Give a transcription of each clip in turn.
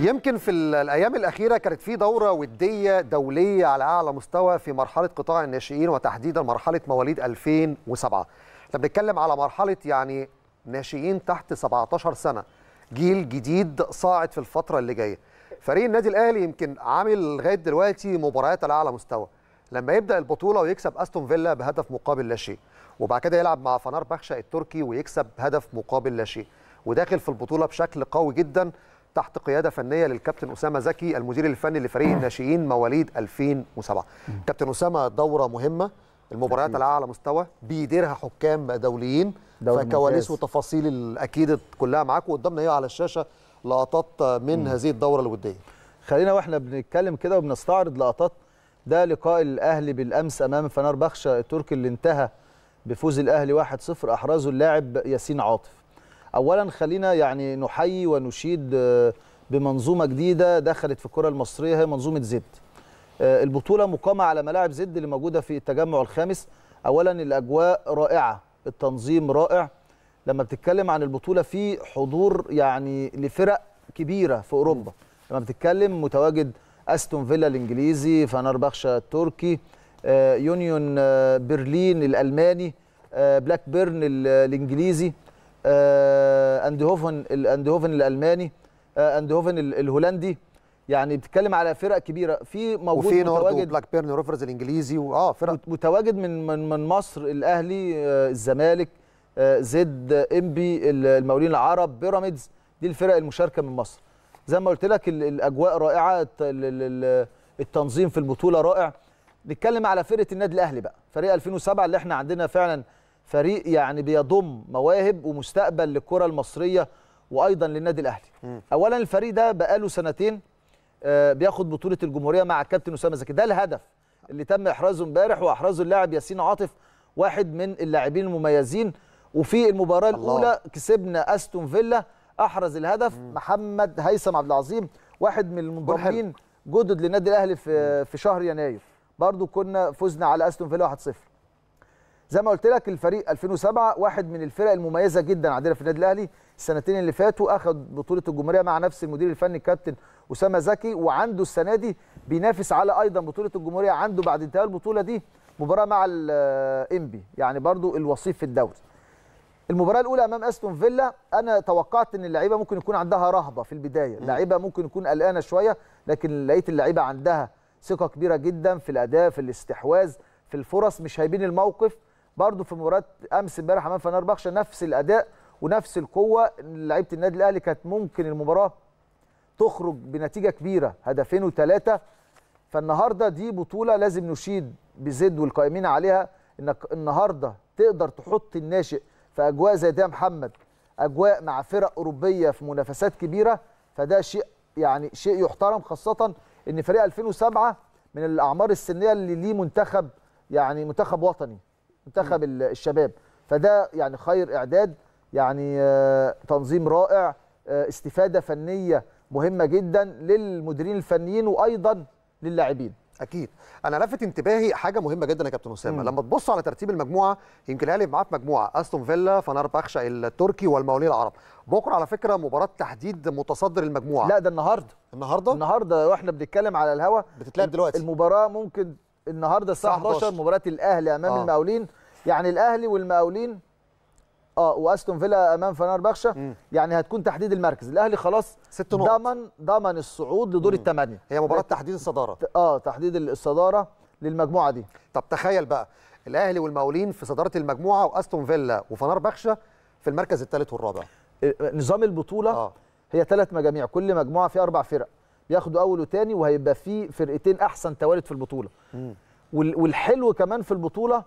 يمكن في الايام الاخيره كانت في دوره وديه دوليه على اعلى مستوى في مرحله قطاع الناشئين وتحديدا مرحله مواليد 2007 احنا بنتكلم على مرحله يعني ناشئين تحت 17 سنه جيل جديد صاعد في الفتره اللي جايه فريق النادي الاهلي يمكن عامل لغايه دلوقتي مباريات على اعلى مستوى لما يبدا البطوله ويكسب استون فيلا بهدف مقابل لا شيء وبعد كده يلعب مع فنار بخشة التركي ويكسب هدف مقابل لا شيء وداخل في البطوله بشكل قوي جدا تحت قياده فنيه للكابتن اسامه زكي المدير الفني لفريق الناشئين مواليد 2007 كابتن اسامه دوره مهمه المباريات على اعلى مستوى بيديرها حكام دوليين فكواليس وتفاصيل اكيد كلها معاك وقدامنا هي إيه على الشاشه لقطات من م. هذه الدوره الوديه خلينا واحنا بنتكلم كده وبنستعرض لقطات ده لقاء الاهلي بالامس امام فنار بخشه التركي اللي انتهى بفوز الاهلي 1-0 احرزه اللاعب ياسين عاطف اولا خلينا يعني نحيي ونشيد آه، بمنظومه جديده دخلت في الكره المصريه هي منظومه زد آه، البطوله مقامه على ملاعب زد اللي موجوده في التجمع الخامس اولا الاجواء رائعه التنظيم رائع لما بتتكلم عن البطوله في حضور يعني لفرق كبيره في اوروبا لما بتتكلم متواجد استون فيلا الانجليزي فنربخشة التركي آه، يونيون برلين الالماني بلاك بيرن الانجليزي آه، اندهوفن الاندهوفن الالماني آه، اندهوفن الهولندي يعني بتتكلم على فرق كبيره في موجود وفي متواجد بلاك بيرن روفرز الانجليزي واه فرق متواجد من من, من مصر الاهلي آه، الزمالك زد امبي المقاولين العرب بيراميدز دي الفرق المشاركه من مصر زي ما قلت لك الاجواء رائعه التنظيم في البطوله رائع نتكلم على فرقه النادي الاهلي بقى فريق 2007 اللي احنا عندنا فعلا فريق يعني بيضم مواهب ومستقبل للكره المصريه وايضا للنادي الاهلي اولا الفريق ده بقاله سنتين آه، بياخد بطوله الجمهوريه مع الكابتن اسامه زكي ده الهدف اللي تم احرازه امبارح وأحرازه اللاعب ياسين عاطف واحد من اللاعبين المميزين وفي المباراه الله. الاولى كسبنا استون فيلا احرز الهدف م. محمد هيثم عبد العظيم واحد من المنضمين جدد للنادي الاهلي في في شهر يناير برضو كنا فزنا على استون فيلا 1-0 زي ما قلت لك الفريق 2007 واحد من الفرق المميزه جدا عندنا في النادي الاهلي السنتين اللي فاتوا اخذ بطوله الجمهوريه مع نفس المدير الفني الكابتن اسامه زكي وعنده السنه دي بينافس على ايضا بطوله الجمهوريه عنده بعد انتهاء البطوله دي مباراه مع الانبي آه، يعني برضو الوصيف في الدوري المباراه الاولى امام استون فيلا انا توقعت ان اللعيبه ممكن يكون عندها رهبه في البدايه اللعيبه ممكن يكون قلقانه شويه لكن لقيت اللعيبه عندها ثقه كبيره جدا في الاداء في الاستحواذ في الفرص مش هايبين الموقف برضو في مباراه امس امبارح امام فنربخشه نفس الاداء ونفس القوه لعيبه النادي الاهلي كانت ممكن المباراه تخرج بنتيجه كبيره هدفين وثلاثه فالنهارده دي بطوله لازم نشيد بزد والقائمين عليها انك النهارده تقدر تحط الناشئ في اجواء زي ده يا محمد اجواء مع فرق اوروبيه في منافسات كبيره فده شيء يعني شيء يحترم خاصه ان فريق 2007 من الاعمار السنيه اللي ليه منتخب يعني منتخب وطني منتخب الشباب فده يعني خير اعداد يعني آه، تنظيم رائع آه، استفاده فنيه مهمه جدا للمديرين الفنيين وايضا للاعبين اكيد انا لفت انتباهي حاجه مهمه جدا يا كابتن اسامه لما تبص على ترتيب المجموعه يمكن الاهلي معاه في مجموعه استون فيلا فنار بخشا التركي والمقاولين العرب بكره على فكره مباراه تحديد متصدر المجموعه لا ده النهارده النهارده النهارده واحنا بنتكلم على الهوا بتتلعب دلوقتي المباراه ممكن النهارده الساعه 11 مباراه الاهلي امام آه. المقاولين يعني الاهلي والمقاولين اه واستون فيلا امام فنار بخشة يعني هتكون تحديد المركز الاهلي خلاص ست نقط ضمن ضمن الصعود لدور الثمانيه هي مباراه يعني تحديد الصداره اه تحديد الصداره للمجموعه دي طب تخيل بقى الاهلي والمقاولين في صداره المجموعه واستون فيلا وفنار بخشة في المركز الثالث والرابع آه، نظام البطوله آه. هي ثلاث مجاميع كل مجموعه فيها اربع فرق ياخدوا اول وتاني وهيبقى في فرقتين احسن توالد في البطوله والحلو كمان في البطوله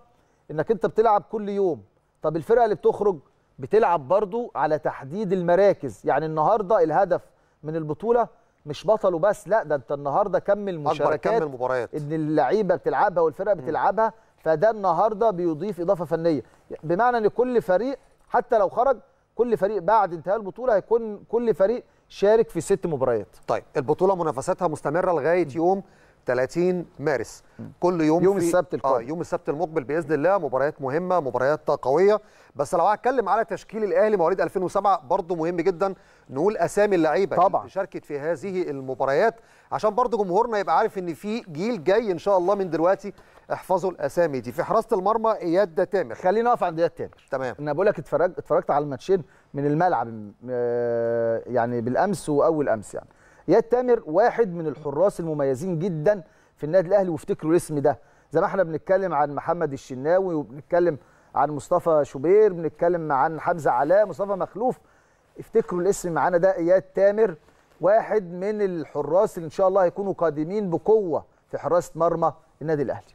انك انت بتلعب كل يوم طب الفرقه اللي بتخرج بتلعب برضو على تحديد المراكز يعني النهارده الهدف من البطوله مش بطل وبس لا ده انت النهارده كمل مشاركات اكبر مباريات ان اللعيبه بتلعبها والفرقه بتلعبها فده النهارده بيضيف اضافه فنيه بمعنى ان كل فريق حتى لو خرج كل فريق بعد انتهاء البطوله هيكون كل فريق شارك في ست مباريات طيب البطوله منافساتها مستمره لغايه يوم 30 مارس كل يوم يوم السبت القادم آه يوم السبت المقبل باذن الله مباريات مهمه مباريات قويه بس لو هتكلم على تشكيل الاهلي مواليد 2007 برضه مهم جدا نقول اسامي اللعيبه طبعا اللي يعني شاركت في هذه المباريات عشان برضه جمهورنا يبقى عارف ان في جيل جاي ان شاء الله من دلوقتي احفظوا الاسامي دي في حراسه المرمى اياد ده تامر خلينا نقف عند اياد تامر تمام انا بقول لك اتفرجت اتفرجت على الماتشين من الملعب آه، يعني بالامس واول امس يعني اياد تامر واحد من الحراس المميزين جدا في النادي الاهلي وافتكروا الاسم ده زي ما احنا بنتكلم عن محمد الشناوي وبنتكلم عن مصطفى شوبير بنتكلم عن حمزه علاء مصطفى مخلوف افتكروا الاسم معانا ده اياد تامر واحد من الحراس اللي ان شاء الله هيكونوا قادمين بقوه في حراسه مرمى النادي الاهلي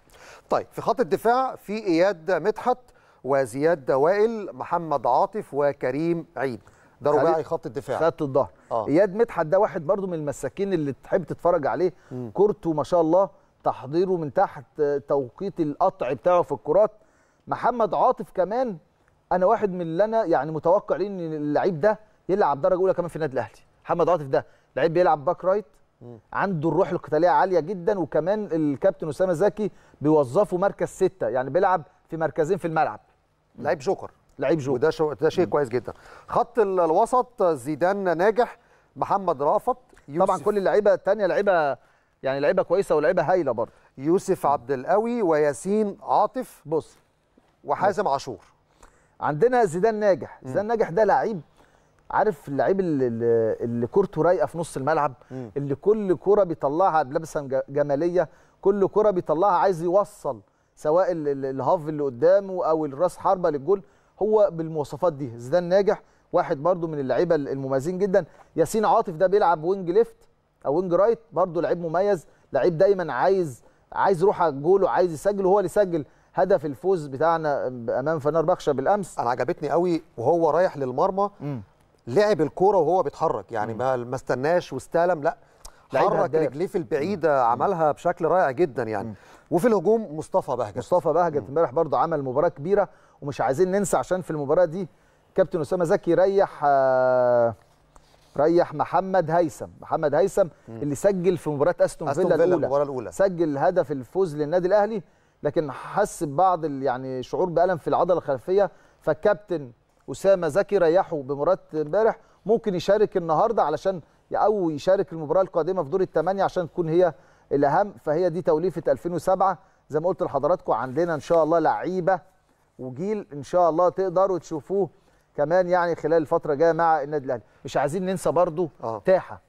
طيب في خط الدفاع في اياد مدحت وزياد وائل محمد عاطف وكريم عيد ده رباعي خط الدفاع خط الظهر آه. اياد مدحت ده واحد برده من المساكين اللي تحب تتفرج عليه كورته ما شاء الله تحضيره من تحت آه، توقيت القطع بتاعه في الكرات محمد عاطف كمان انا واحد من اللي انا يعني متوقع ليه ان اللعيب ده يلعب درجه اولى كمان في النادي الاهلي محمد عاطف ده لعيب بيلعب باك رايت عنده الروح القتاليه عاليه جدا وكمان الكابتن اسامه زكي بيوظفه مركز سته يعني بيلعب في مركزين في الملعب لعيب جوكر لعيب جو وده شو... ده شيء كويس جدا خط الوسط زيدان ناجح محمد رافت يوسف. طبعا كل اللعيبه الثانيه لعيبه يعني لعيبه كويسه ولعيبه هايله برضه يوسف عبد القوي وياسين عاطف بص وحازم عاشور عندنا زيدان ناجح زيدان ناجح ده لعيب عارف اللعيب اللي, اللي كورته رايقه في نص الملعب م. اللي كل كره بيطلعها بلبسه جماليه كل كره بيطلعها عايز يوصل سواء الهاف اللي قدامه او الراس حربه للجول هو بالمواصفات دي زيدان ناجح واحد برده من اللعيبه المميزين جدا ياسين عاطف ده بيلعب وينج ليفت او وينج رايت برده لعيب مميز لعيب دايما عايز عايز يروح على الجول وعايز يسجل وهو اللي سجل هدف الفوز بتاعنا امام فنار بخشة بالامس انا عجبتني قوي وهو رايح للمرمى لعب الكوره وهو بيتحرك يعني ما ما استناش واستلم لا حرك رجليه في البعيده عملها بشكل رائع جدا يعني م. وفي الهجوم مصطفى بهجت مصطفى بهجت امبارح برضه عمل مباراه كبيره ومش عايزين ننسى عشان في المباراه دي كابتن اسامه زكي ريح آه، ريح محمد هيثم محمد هيثم اللي سجل في مباراه استون فيلا الاولى المباراه الاولى سجل هدف الفوز للنادي الاهلي لكن حس ببعض يعني شعور بالم في العضله الخلفيه فالكابتن اسامه زكي ريحه بمباراه امبارح ممكن يشارك النهارده علشان او يشارك المباراه القادمه في دور الثمانيه عشان تكون هي الاهم فهي دي توليفه 2007 زي ما قلت لحضراتكم عندنا ان شاء الله لعيبه وجيل ان شاء الله تقدروا تشوفوه كمان يعني خلال الفتره الجايه مع النادي الاهلي مش عايزين ننسى برضو آه. تاحه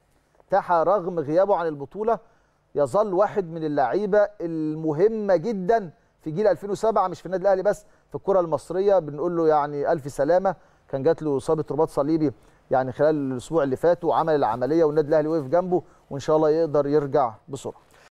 تاحه رغم غيابه عن البطوله يظل واحد من اللعيبه المهمه جدا في جيل 2007 مش في النادي الاهلي بس في الكره المصريه بنقول له يعني الف سلامه كان جات له اصابه رباط صليبي يعني خلال الاسبوع اللي فات وعمل العمليه والنادي الاهلي وقف جنبه وان شاء الله يقدر يرجع بسرعه